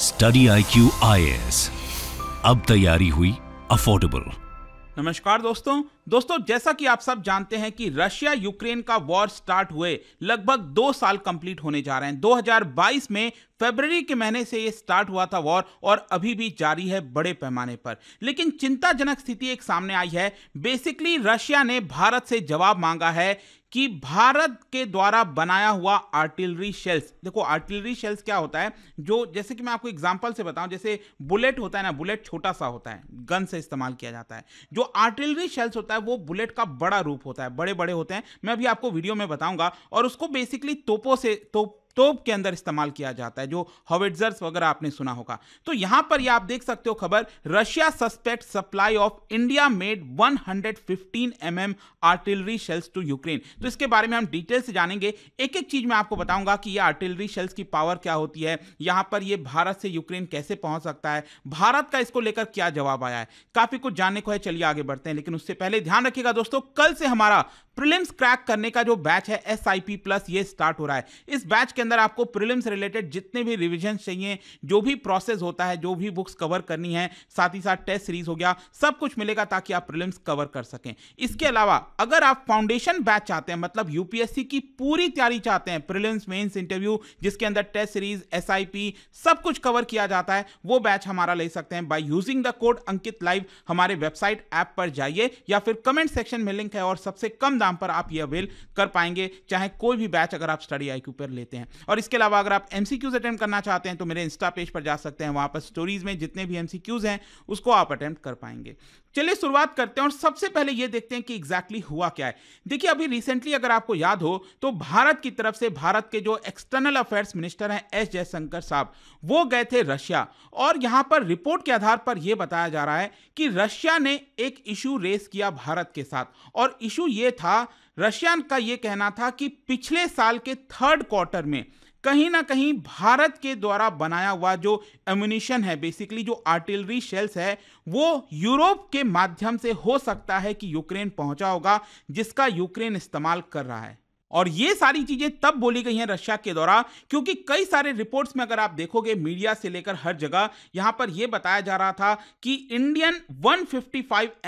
Study I Q अब तैयारी हुई अफोर्डेबल नमस्कार दोस्तों दोस्तों जैसा कि आप सब जानते हैं कि रशिया यूक्रेन का वॉर स्टार्ट हुए लगभग दो साल कंप्लीट होने जा रहे हैं 2022 में फरवरी के महीने से ये स्टार्ट हुआ था वॉर और अभी भी जारी है बड़े पैमाने पर लेकिन चिंताजनक स्थिति एक सामने आई है बेसिकली रशिया ने भारत से जवाब मांगा है कि भारत के द्वारा बनाया हुआ आर्टिलरी शेल्स देखो आर्टिलरी शेल्स क्या होता है जो जैसे कि मैं आपको एग्जांपल से बताऊं जैसे बुलेट होता है ना बुलेट छोटा सा होता है गन से इस्तेमाल किया जाता है जो आर्टिलरी शेल्स होता है वो बुलेट का बड़ा रूप होता है बड़े बड़े होते हैं मैं अभी आपको वीडियो में बताऊंगा और उसको बेसिकली तोपों से तोप तोप के अंदर इस्तेमाल किया जाता है जो हॉविटर्स वगैरह आपने सुना होगा तो यहां पर ये आप देख सकते हो खबर Russia suspect supply of India made 115 hundred MM artillery shells to Ukraine तो इसके बारे में हम डिटेल से जानेंगे एक एक चीज मैं आपको बताऊंगा कि ये आर्टिलरी शेल्स की पावर क्या होती है यहां पर ये भारत से यूक्रेन कैसे पहुंच सकता है भारत का इसको लेकर क्या जवाब आया है काफी कुछ जानने को है चलिए आगे बढ़ते हैं लेकिन उससे पहले ध्यान रखिएगा दोस्तों कल से हमारा प्रिलिम्स क्रैक करने का जो बैच है एस प्लस ये स्टार्ट हो रहा है इस बैच के अंदर आपको प्रिलिम्स रिलेटेड जितने भी रिविजन चाहिए जो भी प्रोसेस होता है जो भी बुक्स कवर करनी है साथ ही साथ टेस्ट सीरीज हो गया सब कुछ मिलेगा ताकि आप प्रिलिम्स कवर कर सकें इसके अलावा अगर आप फाउंडेशन बैच चाहते हैं मतलब यूपीएससी की पूरी तैयारी चाहते हैं प्रिलिम्स मेन्स इंटरव्यू जिसके अंदर टेस्ट सीरीज एस सब कुछ कवर किया जाता है वो बैच हमारा ले सकते हैं by using the code Ankit live हमारे वेबसाइट ऐप पर जाइए या फिर कमेंट सेक्शन में लिंक है और सबसे कम दाम पर आप ये अवेल कर पाएंगे चाहे कोई भी बैच अगर आप स्टडी आई पर लेते हैं और इसके अलावा अगर आप एम अटेम्प्ट करना चाहते हैं तो मेरे इंस्टा पेज पर जा सकते हैं वहाँ पर स्टोरीज में जितने भी एम हैं उसको आप अटैम्प्ट कर पाएंगे चलिए शुरुआत करते हैं और सबसे पहले ये देखते हैं कि एग्जैक्टली exactly हुआ क्या है देखिए अभी रिसेंटली अगर आपको याद हो तो भारत की तरफ से भारत के जो एक्सटर्नल अफेयर्स मिनिस्टर हैं एस जयशंकर साहब वो गए थे रशिया और यहाँ पर रिपोर्ट के आधार पर यह बताया जा रहा है कि रशिया ने एक इशू रेस किया भारत के साथ और इशू ये था रशियन का ये कहना था कि पिछले साल के थर्ड क्वार्टर में कहीं ना कहीं भारत के द्वारा बनाया हुआ जो एम्यूनिशन है बेसिकली जो आर्टिलरी शेल्स है वो यूरोप के माध्यम से हो सकता है कि यूक्रेन पहुंचा होगा जिसका यूक्रेन इस्तेमाल कर रहा है और ये सारी चीजें तब बोली गई हैं रशिया के द्वारा क्योंकि कई सारे रिपोर्ट्स में अगर आप देखोगे मीडिया से लेकर हर जगह यहां पर यह बताया जा रहा था कि Indian 155 fifty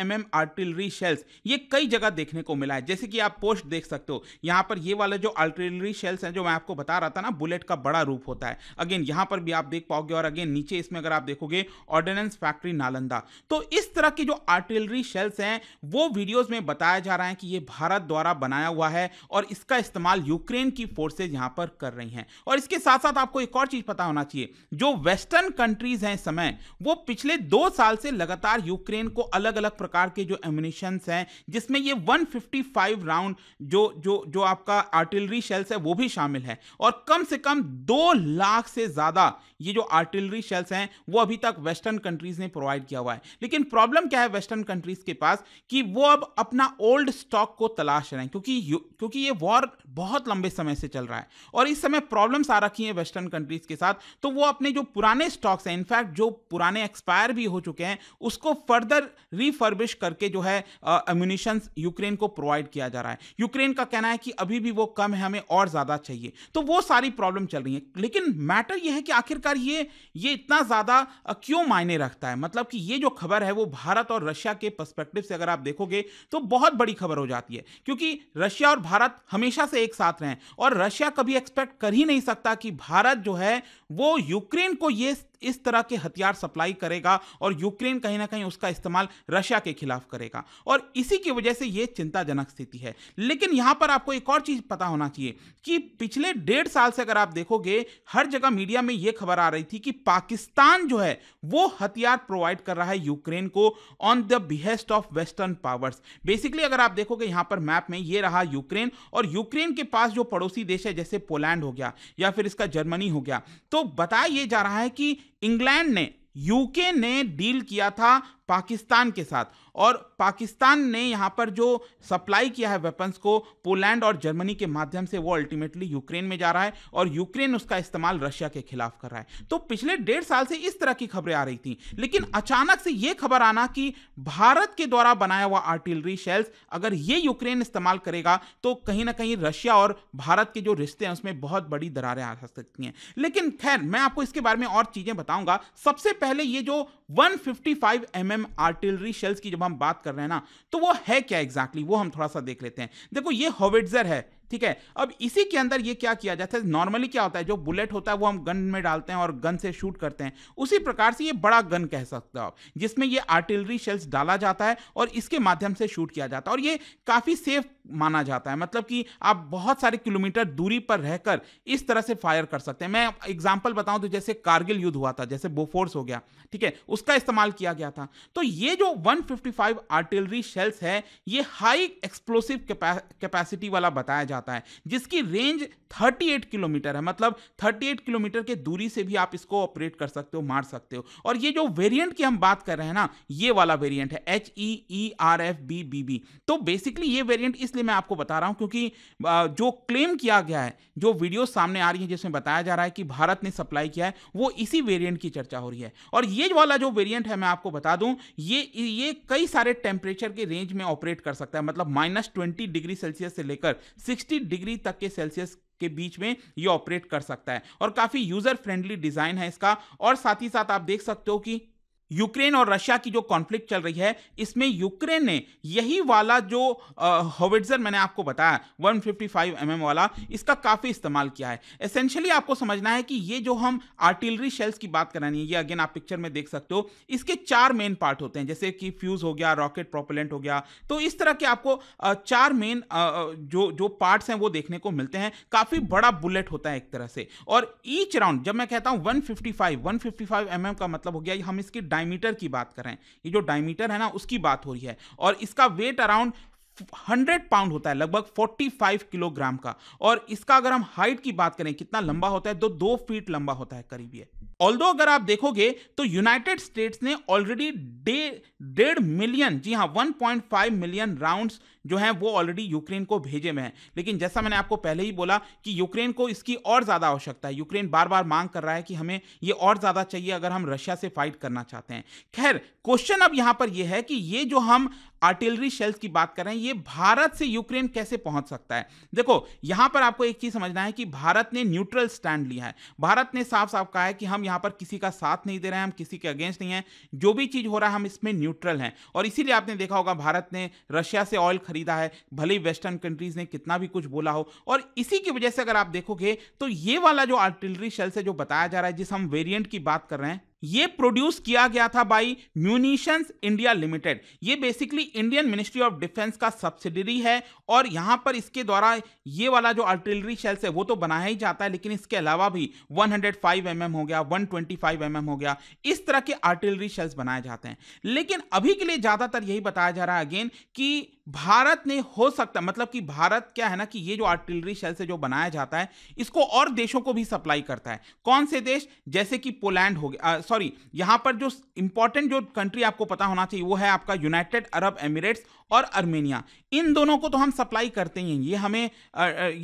mm artillery shells ये कई जगह देखने को मिला है जैसे कि आप पोस्ट देख सकते हो यहां पर ये वाला जो आर्टिलरी शेल्स हैं जो मैं आपको बता रहा था ना बुलेट का बड़ा रूप होता है अगेन यहां पर भी आप देख पाओगे और अगेन नीचे इसमें अगर आप देखोगे ऑर्डिनेंस फैक्ट्री नालंदा तो इस तरह के जो आर्टिलरी शेल्स हैं वो वीडियोज में बताया जा रहा है कि ये भारत द्वारा बनाया हुआ है और इसका का इस्तेमाल यूक्रेन की फोर्सेज यहां पर कर रही हैं और इसके साथ साथ आपको एक और चीज़ पता होना चाहिए जो वेस्टर्न कंट्रीज़ हैं समय वो पिछले दो साल से लगातार यूक्रेन को अलग अलग प्रकार के जो एम्यूनिशन हैं जिसमें ये 155 राउंड जो जो जो आपका आर्टिलरी शेल्स है वो भी शामिल है और कम से कम दो लाख से ज़्यादा ये जो आर्टिलरी शेल्स हैं वो अभी तक वेस्टर्न कंट्रीज़ ने प्रोवाइड किया हुआ है लेकिन प्रॉब्लम क्या है वेस्टर्न कंट्रीज़ के पास कि वो अब अपना ओल्ड स्टॉक को तलाश रहे हैं क्योंकि क्योंकि ये वॉर or बहुत लंबे समय से चल रहा है और इस समय प्रॉब्लम्स आ रखी हैं वेस्टर्न कंट्रीज़ के साथ तो वो अपने जो पुराने स्टॉक्स हैं इनफैक्ट जो पुराने एक्सपायर भी हो चुके हैं उसको फर्दर रिफर्बिश करके जो है एम्यूनिशन यूक्रेन को प्रोवाइड किया जा रहा है यूक्रेन का कहना है कि अभी भी वो कम है हमें और ज़्यादा चाहिए तो वो सारी प्रॉब्लम चल रही है लेकिन मैटर यह है कि आखिरकार ये ये इतना ज़्यादा क्यों मायने रखता है मतलब कि ये जो खबर है वो भारत और रशिया के पर्सपेक्टिव से अगर आप देखोगे तो बहुत बड़ी खबर हो जाती है क्योंकि रशिया और भारत हमेशा से एक साथ रहें और रशिया कभी एक्सपेक्ट कर ही नहीं सकता कि भारत जो है वो यूक्रेन को ये इस तरह के हथियार सप्लाई करेगा और यूक्रेन कहीं ना कहीं उसका इस्तेमाल रशिया के खिलाफ करेगा और इसी की वजह से ये चिंताजनक स्थिति है लेकिन यहाँ पर आपको एक और चीज़ पता होना चाहिए कि पिछले डेढ़ साल से अगर आप देखोगे हर जगह मीडिया में ये खबर आ रही थी कि पाकिस्तान जो है वो हथियार प्रोवाइड कर रहा है यूक्रेन को on the behest of western powers basically अगर आप देखोगे यहाँ पर मैप में ये रहा यूक्रेन और यूक्रेन के पास जो पड़ोसी देश है जैसे पोलैंड हो गया या फिर इसका जर्मनी हो गया तो तो बताया जा रहा है कि इंग्लैंड ने यूके ने डील किया था पाकिस्तान के साथ और पाकिस्तान ने यहाँ पर जो सप्लाई किया है वेपन्स को पोलैंड और जर्मनी के माध्यम से वो अल्टीमेटली यूक्रेन में जा रहा है और यूक्रेन उसका इस्तेमाल रशिया के खिलाफ कर रहा है तो पिछले डेढ़ साल से इस तरह की खबरें आ रही थी लेकिन अचानक से ये खबर आना कि भारत के द्वारा बनाया हुआ आर्टिलरी शेल्स अगर ये यूक्रेन इस्तेमाल करेगा तो कहीं ना कहीं रशिया और भारत के जो रिश्ते हैं उसमें बहुत बड़ी दरारें आ सकती हैं लेकिन खैर मैं आपको इसके बारे में और चीज़ें बताऊंगा सबसे पहले ये जो one fifty M artillery shells की जब हम बात कर रहे हैं ना तो वो है क्या एग्जैक्टली exactly? वो हम थोड़ा सा देख लेते हैं देखो ये होविटर है ठीक है अब इसी के अंदर ये क्या किया जाता है नॉर्मली क्या होता है जो बुलेट होता है वो हम गन में डालते हैं और गन से शूट करते हैं उसी प्रकार से ये बड़ा गन कह सकते हो आप जिसमें ये आर्टिलरी शेल्स डाला जाता है और इसके माध्यम से शूट किया जाता है और ये काफ़ी सेफ माना जाता है मतलब कि आप बहुत सारे किलोमीटर दूरी पर रहकर इस तरह से फायर कर सकते हैं मैं एग्जाम्पल बताऊं तो जैसे कारगिल युद्ध हुआ था जैसे बोफोर्स हो गया ठीक है उसका इस्तेमाल किया गया था तो ये जो 155 आर्टिलरी शेल्स है ये हाई एक्सप्लोसिव कैपेसिटी वाला बताया जाता है जिसकी रेंज 38 किलोमीटर है मतलब 38 किलोमीटर के दूरी से भी आप इसको ऑपरेट कर सकते हो मार सकते हो और ये जो वेरिएंट की हम बात कर रहे हैं ना ये वाला वेरिएंट है H E E R F B B B तो बेसिकली ये वेरिएंट इस इसलिए मैं आपको बता रहा हूं क्योंकि जो क्लेम किया गया है जो वीडियो सामने आ रही है जिसमें बताया जा रहा है कि भारत ने सप्लाई किया है वो इसी वेरिएंट की चर्चा हो रही है और ये वाला जो वेरिएंट है मैं आपको बता दूं ये ये कई सारे टेम्परेचर के रेंज में ऑपरेट कर सकता है मतलब माइनस डिग्री सेल्सियस से लेकर सिक्सटी डिग्री तक के सेल्सियस के बीच में ये ऑपरेट कर सकता है और काफ़ी यूज़र फ्रेंडली डिज़ाइन है इसका और साथ ही साथ आप देख सकते हो कि यूक्रेन और रशिया की जो कॉन्फ्लिक्ट चल रही है इसमें यूक्रेन ने यही वाला जो होविट्जर मैंने आपको बताया 155 फिफ्टी mm वाला इसका काफ़ी इस्तेमाल किया है एसेंशियली आपको समझना है कि ये जो हम आर्टिलरी शेल्स की बात करानी है ये अगेन आप पिक्चर में देख सकते हो इसके चार मेन पार्ट होते हैं जैसे कि फ्यूज़ हो गया रॉकेट प्रोपोलेंट हो गया तो इस तरह के आपको चार मेन जो जो पार्ट्स हैं वो देखने को मिलते हैं काफ़ी बड़ा बुलेट होता है एक तरह से और ईच राउंड जब मैं कहता हूँ वन फिफ्टी फाइव का मतलब हो गया हम इसकी डायमीटर की बात कर रहे हैं ये जो डायमीटर है ना उसकी बात हो रही है और इसका वेट अराउंड हंड्रेड पाउंड होता है लगभग फोर्टी फाइव किलोग्राम का और इसका अगर हम हाइट की बात करें कितना लंबा होता है तो दो फीट लंबा होता है करीब ये ऑल्दो अगर आप देखोगे तो यूनाइटेड स्टेट्स ने ऑलरेडी डेढ़ मिलियन जी हाँ 1.5 मिलियन राउंड्स जो हैं वो ऑलरेडी यूक्रेन को भेजे में हैं लेकिन जैसा मैंने आपको पहले ही बोला कि यूक्रेन को इसकी और ज़्यादा आवश्यकता है यूक्रेन बार बार मांग कर रहा है कि हमें ये और ज़्यादा चाहिए अगर हम रशिया से फाइट करना चाहते हैं खैर क्वेश्चन अब यहाँ पर यह है कि ये जो हम आर्टिलरी शेल्स की बात कर रहे हैं ये भारत से यूक्रेन कैसे पहुंच सकता है देखो यहां पर आपको एक चीज समझना है कि भारत ने न्यूट्रल स्टैंड लिया है भारत ने साफ साफ कहा है कि हम यहां पर किसी का साथ नहीं दे रहे हैं हम किसी के अगेंस्ट नहीं है जो भी चीज़ हो रहा है हम इसमें न्यूट्रल हैं और इसीलिए आपने देखा होगा भारत ने रशिया से ऑयल खरीदा है भले ही वेस्टर्न कंट्रीज़ ने कितना भी कुछ बोला हो और इसी की वजह से अगर आप देखोगे तो ये वाला जो आर्टिलरी शेल से जो बताया जा रहा है जिस हम वेरियंट की बात कर रहे हैं ये प्रोड्यूस किया गया था बाई म्यूनिशंस इंडिया लिमिटेड ये basically Indian ministry of defence का सब्सिडरी है और यहाँ पर इसके द्वारा ये वाला जो आर्टिलरी शेल्स है वो तो बनाया ही जाता है लेकिन इसके अलावा भी 105 हंड्रेड mm हो गया 125 ट्वेंटी mm हो गया इस तरह के आर्टिलरी शेल्स बनाए जाते हैं लेकिन अभी के लिए ज़्यादातर यही बताया जा रहा है अगेन कि भारत ने हो सकता मतलब कि भारत क्या है ना कि ये जो आर्टिलरी शेल से जो बनाया जाता है इसको और देशों को भी सप्लाई करता है कौन से देश जैसे कि पोलैंड हो गया सॉरी यहां पर जो इंपॉर्टेंट जो कंट्री आपको पता होना चाहिए वो है आपका यूनाइटेड अरब एमिरेट्स और अर्मेनिया इन दोनों को तो हम सप्लाई करते ही हैं ये हमें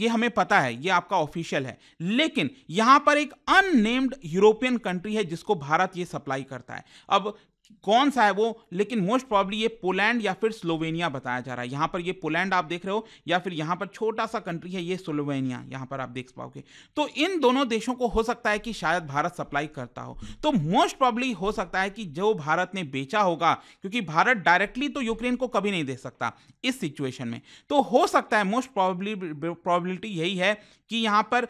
ये हमें पता है ये आपका ऑफिशियल है लेकिन यहाँ पर एक अननेम्ड यूरोपियन कंट्री है जिसको भारत ये सप्लाई करता है अब कौन सा है वो लेकिन मोस्ट प्रॉब्ली ये पोलैंड या फिर स्लोवेनिया बताया जा रहा है यहाँ पर ये पोलैंड आप देख रहे हो या फिर यहाँ पर छोटा सा कंट्री है ये स्लोवेनिया यहाँ पर आप देख पाओगे तो इन दोनों देशों को हो सकता है कि शायद भारत सप्लाई करता हो तो मोस्ट प्रॉब्ली हो सकता है कि जो भारत ने बेचा होगा क्योंकि भारत डायरेक्टली तो यूक्रेन को कभी नहीं दे दे सकता इस सिचुएशन में तो हो सकता है मोस्ट प्रॉबली प्रॉबिलिटी यही है कि यहाँ पर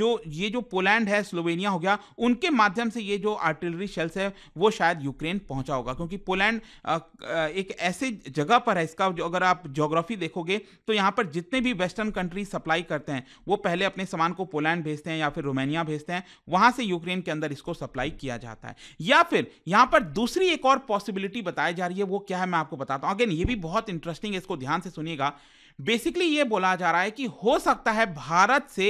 जो ये जो पोलैंड है स्लोवेनिया हो गया उनके माध्यम से ये जो आर्टिलरी शेल्स है वो शायद यूक्रेन पहुंचा होगा क्योंकि पोलैंड एक ऐसे जगह पर है इसका जो अगर आप जोग्राफी देखोगे तो यहाँ पर जितने भी वेस्टर्न कंट्री सप्लाई करते हैं वो पहले अपने सामान को पोलैंड भेजते हैं या फिर रोमानिया भेजते हैं वहाँ से यूक्रेन के अंदर इसको सप्लाई किया जाता है या फिर यहाँ पर दूसरी एक और पॉसिबिलिटी बताई जा रही है वो क्या है मैं आपको बताता हूँ अगेन ये भी बहुत बहुत इंटरेस्टिंग है इसको ध्यान से सुनिएगा बेसिकली ये बोला जा रहा है कि हो सकता है भारत से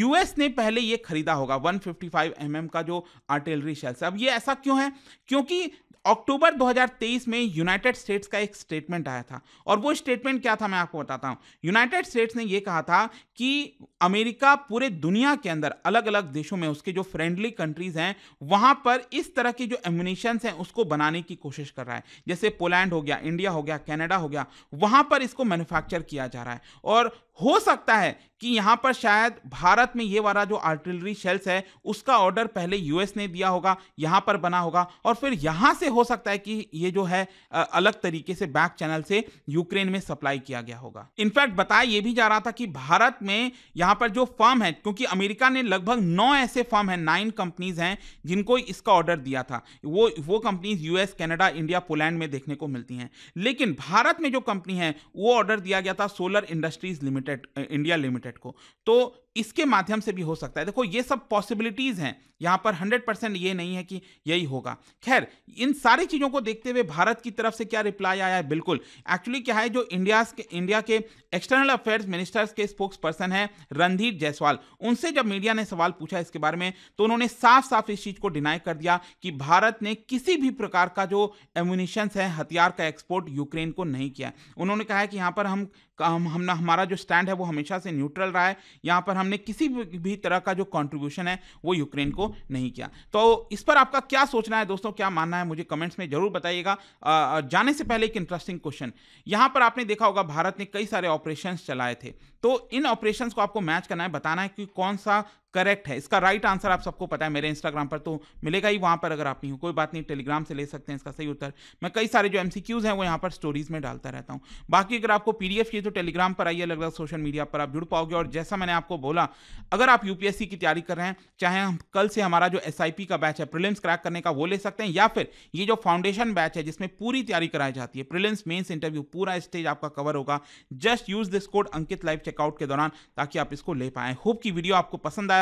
यूएस ने पहले ये खरीदा होगा 155 फिफ्टी mm का जो आर्टिलरी शेल्स अब ये ऐसा क्यों है क्योंकि अक्टूबर 2023 में यूनाइटेड स्टेट्स का एक स्टेटमेंट आया था और वो स्टेटमेंट क्या था मैं आपको बताता हूँ यूनाइटेड स्टेट्स ने ये कहा था कि अमेरिका पूरे दुनिया के अंदर अलग अलग देशों में उसके जो फ्रेंडली कंट्रीज हैं वहाँ पर इस तरह की जो एम्यूनिशन हैं उसको बनाने की कोशिश कर रहा है जैसे पोलैंड हो गया इंडिया हो गया कैनेडा हो गया वहाँ पर इसको मैन्युफैक्चर किया जा रहा है और हो सकता है कि यहां पर शायद भारत में ये वाला जो आर्टिलरी शेल्स है उसका ऑर्डर पहले यूएस ने दिया होगा यहां पर बना होगा और फिर यहां से हो सकता है कि ये जो है अलग तरीके से बैक चैनल से यूक्रेन में सप्लाई किया गया होगा इनफैक्ट बताया ये भी जा रहा था कि भारत में यहां पर जो फर्म है क्योंकि अमेरिका ने लगभग नौ ऐसे फर्म है नाइन कंपनीज हैं जिनको इसका ऑर्डर दिया था वो वो companies US Canada India Poland में देखने को मिलती हैं लेकिन भारत में जो कंपनी है वो ऑर्डर दिया गया था solar industries limited limited India limited को तो इसके माध्यम से भी हो सकता है देखो ये सब पॉसिबिलिटीज़ हैं यहां पर 100 परसेंट ये नहीं है कि यही होगा खैर इन सारी चीज़ों को देखते हुए भारत की तरफ से क्या रिप्लाई आया है बिल्कुल एक्चुअली क्या है जो इंडिया के इंडिया के एक्सटर्नल अफेयर्स मिनिस्टर्स के स्पोक्स पर्सन है रणधीर जायसवाल उनसे जब मीडिया ने सवाल पूछा इसके बारे में तो उन्होंने साफ साफ इस चीज़ को डिनाई कर दिया कि भारत ने किसी भी प्रकार का जो एम्यूनिशंस है हथियार का एक्सपोर्ट यूक्रेन को नहीं किया उन्होंने कहा है कि यहाँ पर हम हम, हमारा जो स्टैंड है वो हमेशा से न्यूट्रल रहा है यहां पर हमने किसी भी तरह का जो कॉन्ट्रीब्यूशन है वो यूक्रेन को नहीं किया तो इस पर आपका क्या सोचना है दोस्तों क्या मानना है मुझे कमेंट्स में जरूर बताइएगा जाने से पहले एक इंटरेस्टिंग क्वेश्चन यहां पर आपने देखा होगा भारत ने कई सारे ऑपरेशन चलाए थे तो इन ऑपरेशन को आपको मैच करना है बताना है कि कौन सा करेक्ट है इसका राइट आंसर आप सबको पता है मेरे इंस्टाग्राम पर तो मिलेगा ही वहां पर अगर आप नहीं हो कोई बात नहीं टेलीग्राम से ले सकते हैं इसका सही उत्तर मैं कई सारे जो एम हैं वो यहाँ पर स्टोरीज में डालता रहता हूँ बाकी अगर आपको पी डी तो टेलीग्राम पर आइए अलग अलग सोशल मीडिया पर आप जुड़ पाओगे और जैसा मैंने आपको बोला अगर आप यूपीएससी की तैयारी कर रहे हैं चाहे हम कल से हमारा जो एस का बैच है प्रिलिम्स क्रैक करने का वो ले सकते हैं या फिर ये जो फाउंडेशन बैच है जिसमें पूरी तैयारी कराई जाती है प्रिलिम्स मेन्स इंटरव्यू पूरा स्टेज आपका कवर होगा just use this code Ankit live checkout के दौरान ताकि आप इसको ले पाएं होप की वीडियो आपको पसंद आया